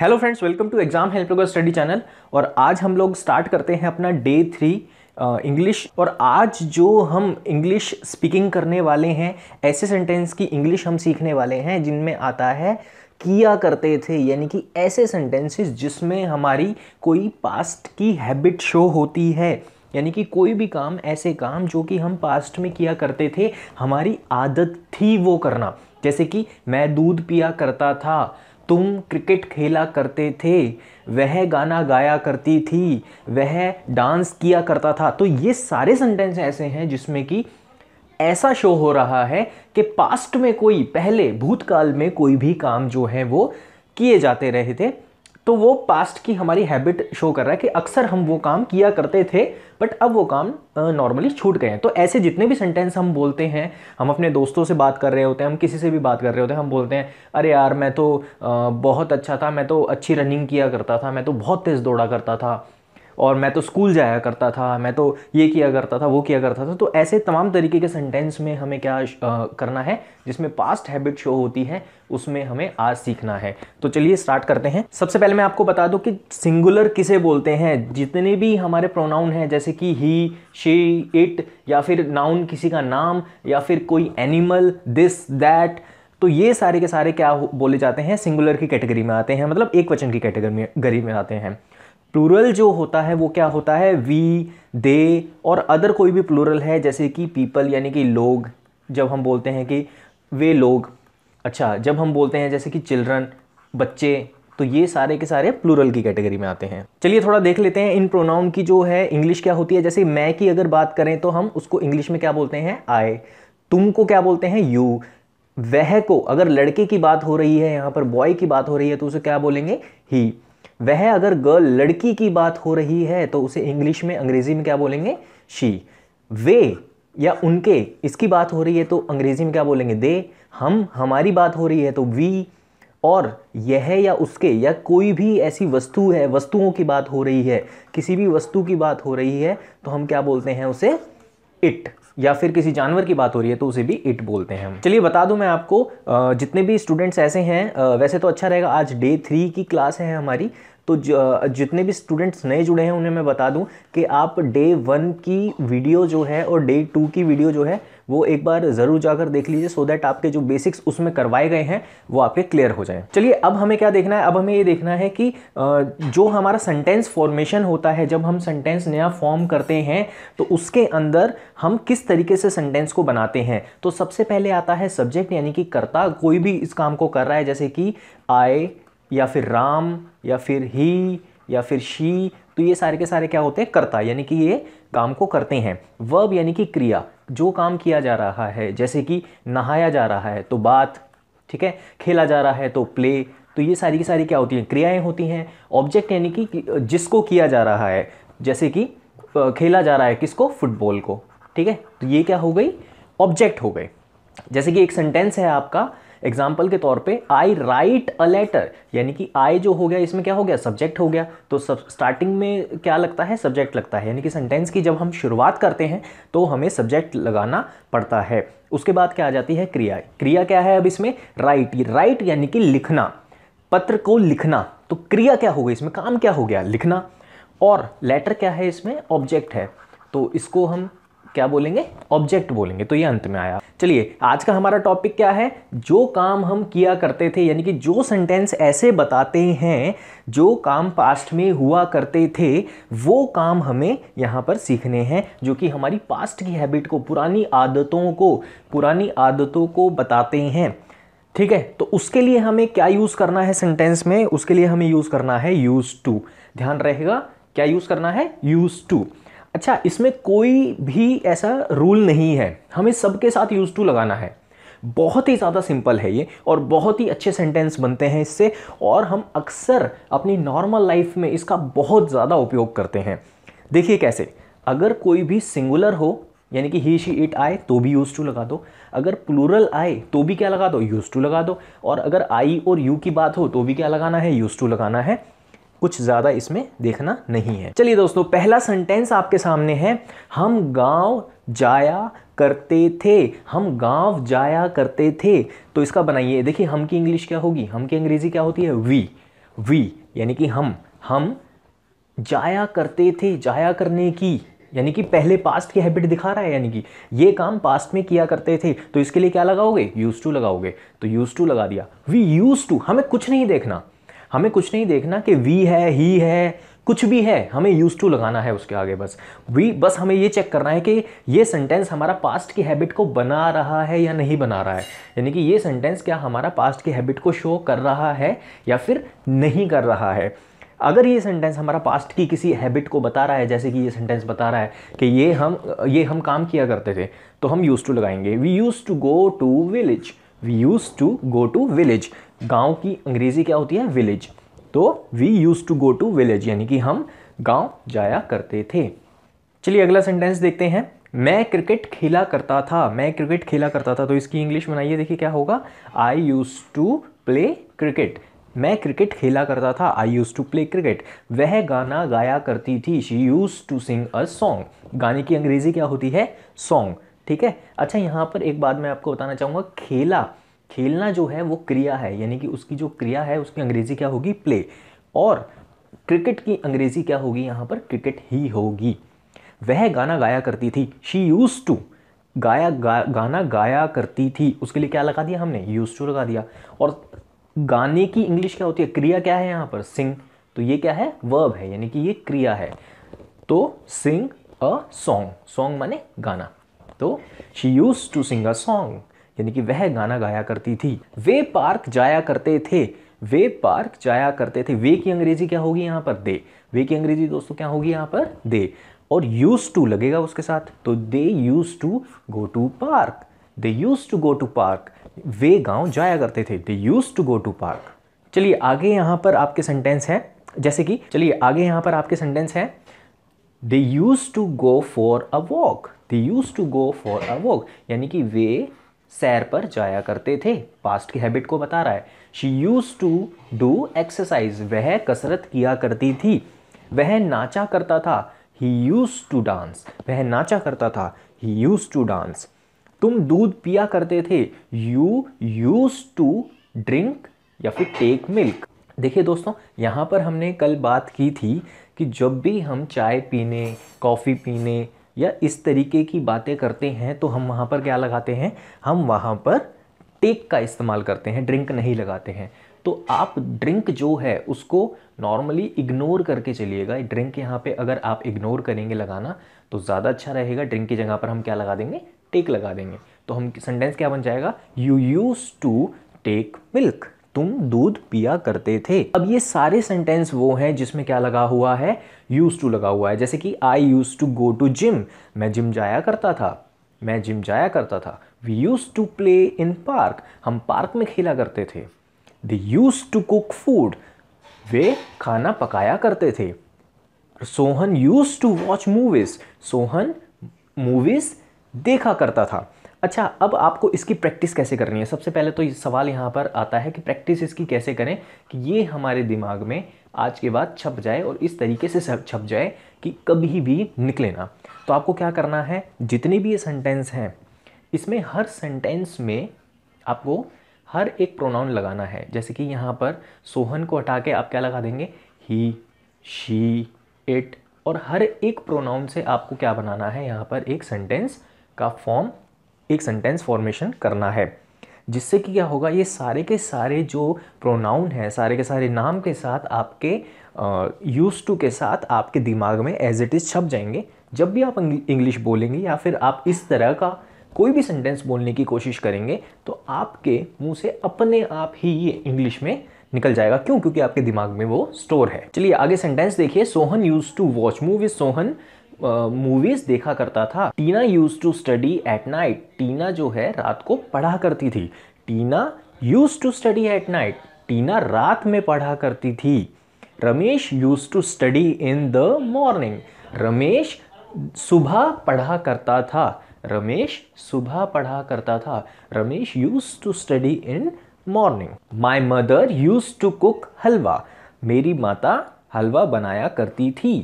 Hello friends welcome to exam help लोगर study channel और आज हम लोग स्टार्ट करते हैं अपना डे थ्री इंग्लिश और आज जो हम इंग्लिश स्पीकिंग करने वाले हैं ऐसे सेंटेंस की इंग्लिश हम सीखने वाले हैं जिनमें आता है किया करते थे यानी कि ऐसे सेंटेंसेस जिसमें हमारी कोई पास्ट की हैबिट शो होती है यानी कि कोई भी काम ऐसे काम जो कि हम पास्ट में किया करते थे हमारी आदत थी वो करना जैसे कि मैं दूध पिया करता था तुम क्रिकेट खेला करते थे वह गाना गाया करती थी वह डांस किया करता था तो ये सारे सेंटेंस ऐसे हैं जिसमें कि ऐसा शो हो रहा है कि पास्ट में कोई पहले भूतकाल में कोई भी काम जो है वो किए जाते रहे थे तो वो पास्ट की हमारी हैबिट शो कर रहा है कि अक्सर हम वो काम किया करते थे बट अब वो काम नॉर्मली छूट गए हैं तो ऐसे जितने भी सेंटेंस हम बोलते हैं हम अपने दोस्तों से बात कर रहे होते हैं हम किसी से भी बात कर रहे होते हैं हम बोलते हैं अरे यार मैं तो बहुत अच्छा था मैं तो अच्छी रनिंग किया करता था मैं तो बहुत तेज़ दौड़ा करता था और मैं तो स्कूल जाया करता था मैं तो ये किया करता था वो किया करता था तो ऐसे तमाम तरीके के सेंटेंस में हमें क्या आ, करना है जिसमें पास्ट हैबिट शो होती है उसमें हमें आज सीखना है तो चलिए स्टार्ट करते हैं सबसे पहले मैं आपको बता दूं कि सिंगुलर किसे बोलते हैं जितने भी हमारे प्रोनाउन हैं जैसे कि ही शी इट या फिर नाउन किसी का नाम या फिर कोई एनिमल दिस दैट तो ये सारे के सारे क्या बोले जाते हैं सिंगुलर की कैटेगरी में आते हैं मतलब एक वचन की कैटेगरी में गरी में आते हैं प्लूरल जो होता है वो क्या होता है वी दे और अदर कोई भी प्लूरल है जैसे कि पीपल यानी कि लोग जब हम बोलते हैं कि वे लोग अच्छा जब हम बोलते हैं जैसे कि चिल्ड्रन बच्चे तो ये सारे के सारे प्लूरल की कैटेगरी में आते हैं चलिए थोड़ा देख लेते हैं इन प्रोनाउन की जो है इंग्लिश क्या होती है जैसे मैं की अगर बात करें तो हम उसको इंग्लिश में क्या बोलते हैं आई तुम को क्या बोलते हैं यू वह को अगर लड़के की बात हो रही है यहाँ पर बॉय की बात हो रही है तो उसे क्या बोलेंगे ही वह अगर गर्ल लड़की की बात हो रही है तो उसे इंग्लिश में अंग्रेजी में क्या बोलेंगे शी वे या उनके इसकी बात हो रही है तो अंग्रेजी में क्या बोलेंगे दे हम हमारी बात हो रही है तो वी और यह या उसके या कोई भी ऐसी वस्तु है वस्तुओं की बात हो रही है किसी भी वस्तु की बात हो रही है तो हम क्या बोलते हैं उसे इट या फिर किसी जानवर की बात हो रही है तो उसे भी इट बोलते हैं चलिए बता दूं मैं आपको जितने भी स्टूडेंट्स ऐसे हैं वैसे तो अच्छा रहेगा आज डे थ्री की क्लास है हमारी तो जितने भी स्टूडेंट्स नए जुड़े हैं उन्हें मैं बता दूं कि आप डे वन की वीडियो जो है और डे टू की वीडियो जो है वो एक बार ज़रूर जाकर देख लीजिए सो दैट आपके जो बेसिक्स उसमें करवाए गए हैं वो आपके क्लियर हो जाए चलिए अब हमें क्या देखना है अब हमें ये देखना है कि जो हमारा सेंटेंस फॉर्मेशन होता है जब हम सेंटेंस नया फॉर्म करते हैं तो उसके अंदर हम किस तरीके से सेंटेंस को बनाते हैं तो सबसे पहले आता है सब्जेक्ट यानी कि कर्ता कोई भी इस काम को कर रहा है जैसे कि आई या फिर राम या फिर ही या फिर शी तो ये सारे के सारे क्या होते हैं कर्ता यानी कि ये काम को करते हैं वर्ब यानी कि क्रिया जो काम किया जा रहा है जैसे कि नहाया जा रहा है तो बात ठीक है खेला जा रहा है तो प्ले तो ये सारी की सारी क्या होती हैं क्रियाएं होती हैं ऑब्जेक्ट यानी कि जिसको किया जा रहा है जैसे कि खेला जा रहा है किसको फुटबॉल को ठीक है तो ये क्या हो गई ऑब्जेक्ट हो गए जैसे कि एक सेंटेंस है आपका एग्जाम्पल के तौर पे आई राइट अ लेटर यानी कि आई जो हो गया इसमें क्या हो गया सब्जेक्ट हो गया तो सब स्टार्टिंग में क्या लगता है सब्जेक्ट लगता है यानी कि सेंटेंस की जब हम शुरुआत करते हैं तो हमें सब्जेक्ट लगाना पड़ता है उसके बाद क्या आ जाती है क्रिया क्रिया क्या है अब इसमें राइट राइट यानी कि लिखना पत्र को लिखना तो क्रिया क्या हो गई इसमें काम क्या हो गया लिखना और लेटर क्या है इसमें ऑब्जेक्ट है तो इसको हम क्या बोलेंगे ऑब्जेक्ट बोलेंगे तो ये अंत में आया चलिए आज का हमारा टॉपिक क्या है जो काम हम किया करते थे यानी कि जो सेंटेंस ऐसे बताते हैं जो काम पास्ट में हुआ करते थे वो काम हमें यहाँ पर सीखने हैं जो कि हमारी पास्ट की हैबिट को पुरानी आदतों को पुरानी आदतों को बताते हैं ठीक है तो उसके लिए हमें क्या यूज़ करना है सेंटेंस में उसके लिए हमें यूज़ करना है यूज़ टू ध्यान रहेगा क्या यूज़ करना है यूज़ टू अच्छा इसमें कोई भी ऐसा रूल नहीं है हमें सबके साथ यूज़ टू लगाना है बहुत ही ज़्यादा सिंपल है ये और बहुत ही अच्छे सेंटेंस बनते हैं इससे और हम अक्सर अपनी नॉर्मल लाइफ में इसका बहुत ज़्यादा उपयोग करते हैं देखिए कैसे अगर कोई भी सिंगुलर हो यानी कि ही शी इट आए तो भी यूज़ टू लगा दो अगर प्लूरल आए तो भी क्या लगा दो यूज़ टू लगा दो और अगर आई और यू की बात हो तो भी क्या लगाना है यूज़ टू लगाना है कुछ ज़्यादा इसमें देखना नहीं है चलिए दोस्तों पहला सेंटेंस आपके सामने है हम गांव जाया करते थे हम गांव जाया करते थे तो इसका बनाइए देखिए हम की इंग्लिश क्या होगी हम की अंग्रेज़ी क्या होती है वी वी यानी कि हम हम जाया करते थे जाया करने की यानी कि पहले पास्ट की हैबिट दिखा रहा है यानी कि ये काम पास्ट में किया करते थे तो इसके लिए क्या लगाओगे यूज़ टू लगाओगे तो यूज़ टू लगा दिया वी यूज़ टू हमें कुछ नहीं देखना हमें कुछ नहीं देखना कि वी है ही है कुछ भी है हमें यूज़ टू लगाना है उसके आगे बस वी बस हमें ये चेक करना है कि ये सेंटेंस हमारा पास्ट की हैबिट को बना रहा है या नहीं बना रहा है यानी कि ये सेंटेंस क्या हमारा पास्ट की हैबिट को शो कर रहा है या फिर नहीं कर रहा है अगर ये सेंटेंस हमारा पास्ट की किसी हैबिट को बता रहा है जैसे कि ये सेंटेंस बता रहा है कि ये हम ये हम काम किया करते थे तो हम यूज़ टू लगाएंगे we use to go to village we use to go to village गांव की अंग्रेज़ी क्या होती है विलेज तो we use to go to village यानी कि हम गांव जाया करते थे चलिए अगला सेंटेंस देखते हैं मैं क्रिकेट खेला करता था मैं क्रिकेट खेला करता था तो इसकी इंग्लिश बनाइए देखिए क्या होगा I use to play cricket मैं क्रिकेट खेला करता था I use to play cricket वह गाना गाया करती थी she use to sing a song गाने की अंग्रेज़ी क्या होती है सॉन्ग ठीक है अच्छा यहाँ पर एक बात मैं आपको बताना चाहूँगा खेला खेलना जो है वो क्रिया है यानी कि उसकी जो क्रिया है उसकी अंग्रेज़ी क्या होगी प्ले और क्रिकेट की अंग्रेज़ी क्या होगी यहाँ पर क्रिकेट ही होगी वह गाना गाया करती थी शी यूज़ टू गाया गा, गाना गाया करती थी उसके लिए क्या लगा दिया हमने यूज़ टू लगा दिया और गाने की इंग्लिश क्या होती है क्रिया क्या है यहाँ पर सिंग तो ये क्या है वर्ब है यानी कि ये क्रिया है तो सिंग अ सॉन्ग सॉन्ग माने गाना तो she use to sing a song यानी कि वह गाना गाया करती थी वे पार्क जाया करते थे वे पार्क जाया करते थे वे की अंग्रेजी क्या होगी यहाँ पर दे वे की अंग्रेजी दोस्तों क्या होगी यहाँ पर दे और यूज टू लगेगा उसके साथ तो they use to go to park they use to go to park वे गांव जाया करते थे they use to go to park चलिए आगे यहाँ पर आपके सेंटेंस हैं जैसे कि चलिए आगे यहाँ पर आपके सेंटेंस हैं they use to go for a walk they use to go for a walk यानी कि वे सैर पर जाया करते थे पास्ट की हैबिट को बता रहा है she use to do exercise वह कसरत किया करती थी वह नाचा करता था ही यूज टू डांस वह नाचा करता था ही यूज टू डांस तुम दूध पिया करते थे यू यूज टू ड्रिंक या फिर टेक मिल्क देखिए दोस्तों यहाँ पर हमने कल बात की थी कि जब भी हम चाय पीने कॉफ़ी पीने या इस तरीके की बातें करते हैं तो हम वहाँ पर क्या लगाते हैं हम वहाँ पर टेक का इस्तेमाल करते हैं ड्रिंक नहीं लगाते हैं तो आप ड्रिंक जो है उसको नॉर्मली इग्नोर करके चलिएगा ड्रिंक यहाँ पे अगर आप इग्नोर करेंगे लगाना तो ज़्यादा अच्छा रहेगा ड्रिंक की जगह पर हम क्या लगा देंगे टेक लगा देंगे तो हम सेंटेंस क्या बन जाएगा you use to take milk तुम दूध पिया करते थे अब ये सारे सेंटेंस वो हैं जिसमें क्या लगा हुआ है यूज टू लगा हुआ है जैसे कि I use to go to gym मैं जिम जाया करता था मैं जिम जाया करता था we use to play in park हम पार्क में खेला करते थे they use to cook food वे खाना पकाया करते थे Sohan use to watch movies Sohan movies देखा करता था अच्छा अब आपको इसकी प्रैक्टिस कैसे करनी है सबसे पहले तो सवाल यहाँ पर आता है कि प्रैक्टिस इसकी कैसे करें कि ये हमारे दिमाग में आज के बाद छप जाए और इस तरीके से छप जाए कि कभी भी निकले ना तो आपको क्या करना है जितनी भी ये सेंटेंस हैं इसमें हर सेंटेंस में आपको हर एक प्रोनाउन लगाना है जैसे कि यहाँ पर सोहन को हटा के आप क्या लगा देंगे ही शी इट और हर एक प्रोनाउन से आपको क्या बनाना है यहाँ पर एक सेंटेंस का फॉर्म एक सेंटेंस फॉर्मेशन करना है जिससे कि क्या होगा ये सारे के सारे जो प्रोनाउन है सारे के सारे नाम के साथ आपके यूज़ टू के साथ आपके दिमाग में एज इट इज़ छप जाएंगे जब भी आप इंग्लिश बोलेंगे या फिर आप इस तरह का कोई भी सेंटेंस बोलने की कोशिश करेंगे तो आपके मुंह से अपने आप ही ये इंग्लिश में निकल जाएगा क्यों क्योंकि आपके दिमाग में वो स्टोर है चलिए आगे सेंटेंस देखिए Sohan use to watch movie Sohan movies देखा करता था Tina use to study at night Tina जो है रात को पढ़ा करती थी Tina use to study at night Tina रात में पढ़ा करती थी Ramesh use to study in the morning Ramesh सुबह पढ़ा करता था रमेश सुबह पढ़ा करता था Ramesh use to study in morning my mother use to cook halwa मेरी माता हलवा बनाया करती थी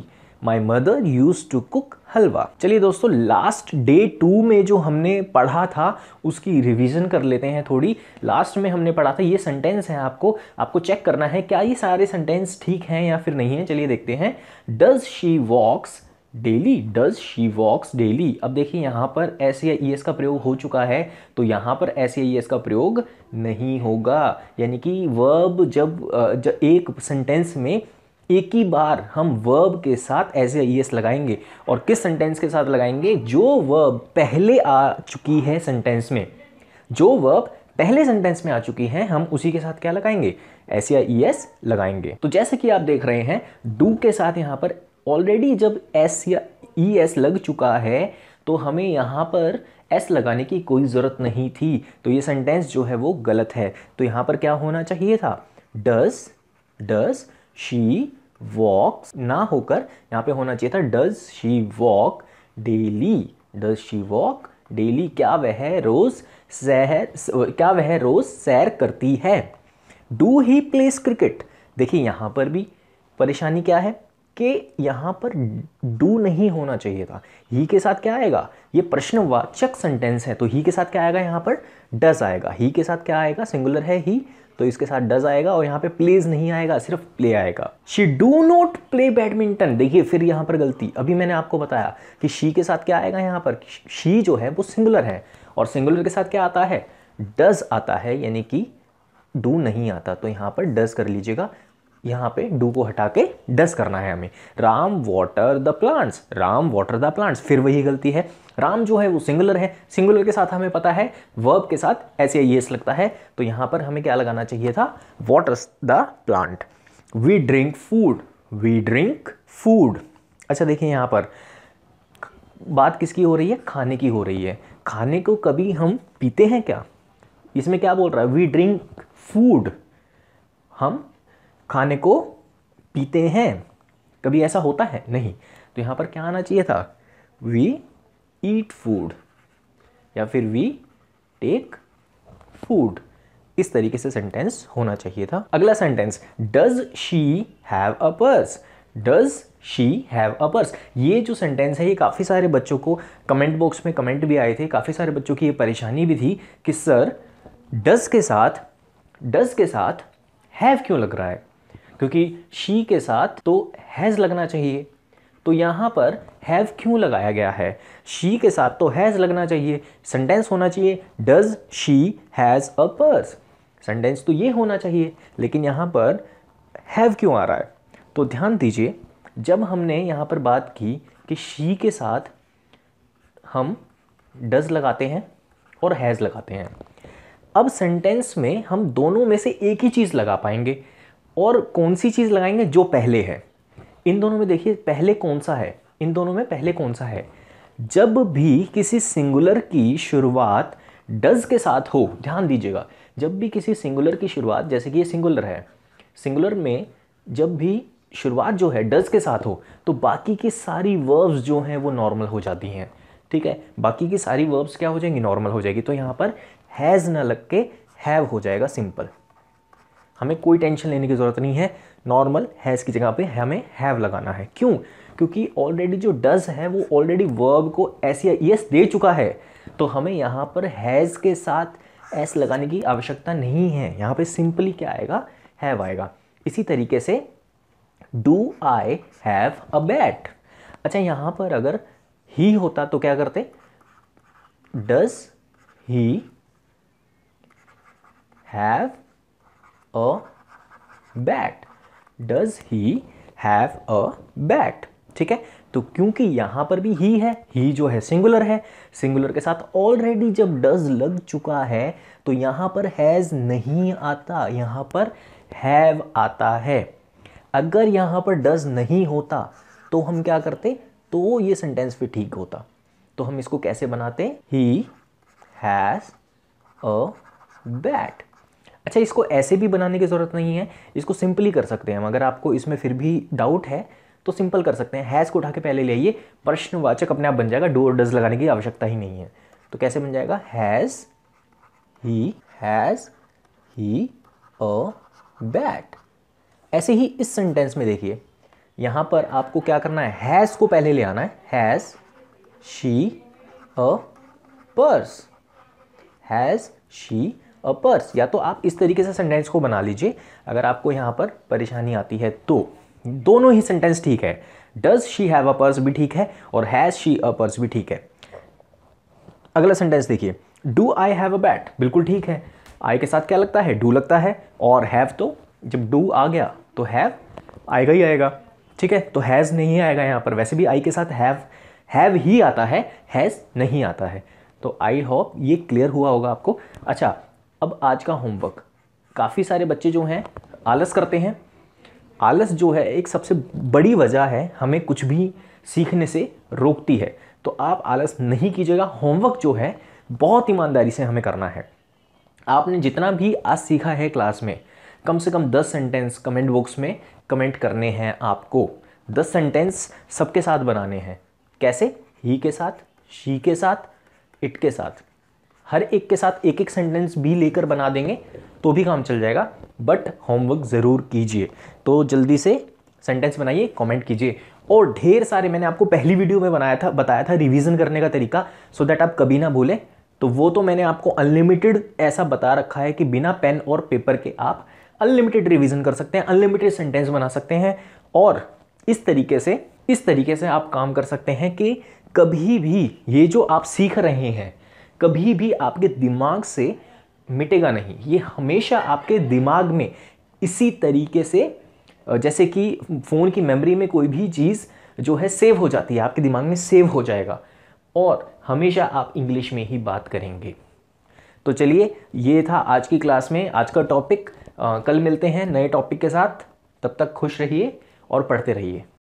my mother use to cook halwa चलिए दोस्तों लास्ट डे टू में जो हमने पढ़ा था उसकी रिवीजन कर लेते हैं थोड़ी लास्ट में हमने पढ़ा था ये सेंटेंस है आपको आपको चेक करना है क्या ये सारे सेंटेंस ठीक हैं या फिर नहीं है चलिए देखते हैं does she walks daily does she walks daily अब देखिए यहाँ पर एस या ई एस का प्रयोग हो चुका है तो यहाँ पर एस या ई एस का प्रयोग नहीं होगा यानी कि वर्ब जब, जब एक सेंटेंस में एक ही बार हम वर्ब के साथ एज ए एस लगाएंगे और किस सेंटेंस के साथ लगाएंगे जो वर्ब पहले आ चुकी है सेंटेंस में जो वर्ब पहले सेंटेंस में आ चुकी है हम उसी के साथ क्या लगाएंगे एस या ई एस लगाएंगे तो जैसे कि आप देख रहे हैं डू के साथ यहाँ पर ऑलरेडी जब एस या ई एस लग चुका है तो हमें यहाँ पर एस लगाने की कोई ज़रूरत नहीं थी तो ये सेंटेंस जो है वो गलत है तो यहाँ पर क्या होना चाहिए था डज डज शी वॉक्स ना होकर यहाँ पे होना चाहिए था does she walk daily does she walk daily क्या वह रोज सैर क्या वह रोज सैर करती है डू ही प्लेस क्रिकेट देखिए यहाँ पर भी परेशानी क्या है कि यहाँ पर डू नहीं होना चाहिए था ही के साथ क्या आएगा ये प्रश्नवाचक सेंटेंस है तो ही के साथ क्या आएगा यहाँ पर डज आएगा ही के साथ क्या आएगा सिंगुलर है ही तो इसके साथ डज आएगा और यहाँ पे प्लेज नहीं आएगा सिर्फ प्ले आएगा she do not play badminton देखिए फिर यहाँ पर गलती अभी मैंने आपको बताया कि शी के साथ क्या आएगा यहाँ पर शी जो है वो सिंगुलर है और सिंगुलर के साथ क्या आता है डज आता है यानी कि डू नहीं आता तो यहाँ पर डज कर लीजिएगा यहाँ पे डू को हटा के डस करना है हमें Ram water the plants Ram water the plants फिर वही गलती है राम जो है वो सिंगुलर है सिंगुलर के साथ हमें पता है वर्ब के साथ ऐसे ये लगता है तो यहाँ पर हमें क्या लगाना चाहिए था water the plant we drink food we drink food अच्छा देखिए यहाँ पर बात किसकी हो रही है खाने की हो रही है खाने को कभी हम पीते हैं क्या इसमें क्या बोल रहा है वी ड्रिंक फूड हम खाने को पीते हैं कभी ऐसा होता है नहीं तो यहाँ पर क्या आना चाहिए था वी ईट फूड या फिर वी टेक फूड इस तरीके से सेंटेंस होना चाहिए था अगला sentence does she have a purse does she have a purse ये जो सेंटेंस है ये काफ़ी सारे बच्चों को कमेंट बॉक्स में कमेंट भी आए थे काफ़ी सारे बच्चों की ये परेशानी भी थी कि सर डज के साथ डज के साथ हैव क्यों लग रहा है क्योंकि शी के साथ तो हैज़ लगना चाहिए तो यहाँ पर हैव क्यों लगाया गया है शी के साथ तो हैज़ लगना चाहिए सेंटेंस होना चाहिए does she has a purse sentence तो ये होना चाहिए लेकिन यहाँ पर हैव क्यों आ रहा है तो ध्यान दीजिए जब हमने यहाँ पर बात की कि शी के साथ हम डज लगाते हैं और हैज़ लगाते हैं अब सेंटेंस में हम दोनों में से एक ही चीज़ लगा पाएंगे और कौन सी चीज़ लगाएंगे जो पहले है इन दोनों में देखिए पहले कौन सा है इन दोनों में पहले कौन सा है जब भी किसी सिंगुलर की शुरुआत डज के साथ हो ध्यान दीजिएगा जब भी किसी सिंगुलर की शुरुआत जैसे कि ये सिंगुलर है सिंगुलर में जब भी शुरुआत जो है डज के साथ हो तो बाकी की सारी वर्ब्स जो हैं वो नॉर्मल हो जाती हैं ठीक है बाकी की सारी वर्ब्स क्या हो जाएंगी नॉर्मल हो जाएगी तो यहाँ पर हैज़ ना लग के हैव हो जाएगा सिंपल हमें कोई टेंशन लेने की ज़रूरत नहीं है नॉर्मल हैज़ की जगह पे हमें हैव लगाना है क्यों क्योंकि ऑलरेडी जो डज है वो ऑलरेडी वर्ब को ऐसी यस दे चुका है तो हमें यहाँ पर हैज़ के साथ एस लगाने की आवश्यकता नहीं है यहाँ पे सिंपली क्या आएगा हैव आएगा इसी तरीके से do I have a bat अच्छा यहाँ पर अगर ही होता तो क्या करते does he have a bat? Does he have a bat? ठीक है तो क्योंकि यहां पर भी ही है ही जो है सिंगुलर है सिंगुलर के साथ ऑलरेडी जब डज लग चुका है तो यहां पर हैज़ नहीं आता यहां पर हैव आता है अगर यहां पर डज नहीं होता तो हम क्या करते तो ये सेंटेंस भी ठीक होता तो हम इसको कैसे बनाते ही हैज़ अ बैट अच्छा इसको ऐसे भी बनाने की ज़रूरत नहीं है इसको सिंपली कर सकते हैं अगर आपको इसमें फिर भी डाउट है तो सिंपल कर सकते हैं हैज़ को उठा के पहले ले आइए प्रश्नवाचक अपने आप बन जाएगा डोर डज लगाने की आवश्यकता ही नहीं है तो कैसे बन जाएगा has he has he a bat ऐसे ही इस सेंटेंस में देखिए यहाँ पर आपको क्या करना है हैज़ को पहले ले आना है has she a purse has she purse या तो आप इस तरीके से सेंटेंस को बना लीजिए अगर आपको यहाँ पर परेशानी आती है तो दोनों ही सेंटेंस ठीक है does she have a purse भी ठीक है और हैज़ शी अ पर्स भी ठीक है अगला सेंटेंस देखिए do I have a bat बिल्कुल ठीक है आई के साथ क्या लगता है डू लगता है और हैव तो जब डू आ गया तो हैव आएगा ही आएगा ठीक है तो हैज़ नहीं आएगा यहाँ पर वैसे भी आई के साथ हैव हैव ही आता है हैज़ नहीं आता है तो आई होप ये क्लियर हुआ होगा आपको अच्छा अब आज का होमवर्क काफ़ी सारे बच्चे जो हैं आलस करते हैं आलस जो है एक सबसे बड़ी वजह है हमें कुछ भी सीखने से रोकती है तो आप आलस नहीं कीजिएगा होमवर्क जो है बहुत ईमानदारी से हमें करना है आपने जितना भी आज सीखा है क्लास में कम से कम दस सेंटेंस कमेंट बॉक्स में कमेंट करने हैं आपको दस सेंटेंस सबके साथ बनाने हैं कैसे ही के साथ शी के साथ इट के साथ हर एक के साथ एक एक सेंटेंस भी लेकर बना देंगे तो भी काम चल जाएगा बट होमवर्क ज़रूर कीजिए तो जल्दी से सेंटेंस बनाइए कमेंट कीजिए और ढेर सारे मैंने आपको पहली वीडियो में बनाया था बताया था रिवीजन करने का तरीका सो so दैट आप कभी ना भूलें तो वो तो मैंने आपको अनलिमिटेड ऐसा बता रखा है कि बिना पेन और पेपर के आप अनलिमिटेड रिविज़न कर सकते हैं अनलिमिटेड सेंटेंस बना सकते हैं और इस तरीके से इस तरीके से आप काम कर सकते हैं कि कभी भी ये जो आप सीख रहे हैं कभी भी आपके दिमाग से मिटेगा नहीं ये हमेशा आपके दिमाग में इसी तरीके से जैसे कि फ़ोन की मेमोरी में कोई भी चीज़ जो है सेव हो जाती है आपके दिमाग में सेव हो जाएगा और हमेशा आप इंग्लिश में ही बात करेंगे तो चलिए ये था आज की क्लास में आज का टॉपिक कल मिलते हैं नए टॉपिक के साथ तब तक खुश रहिए और पढ़ते रहिए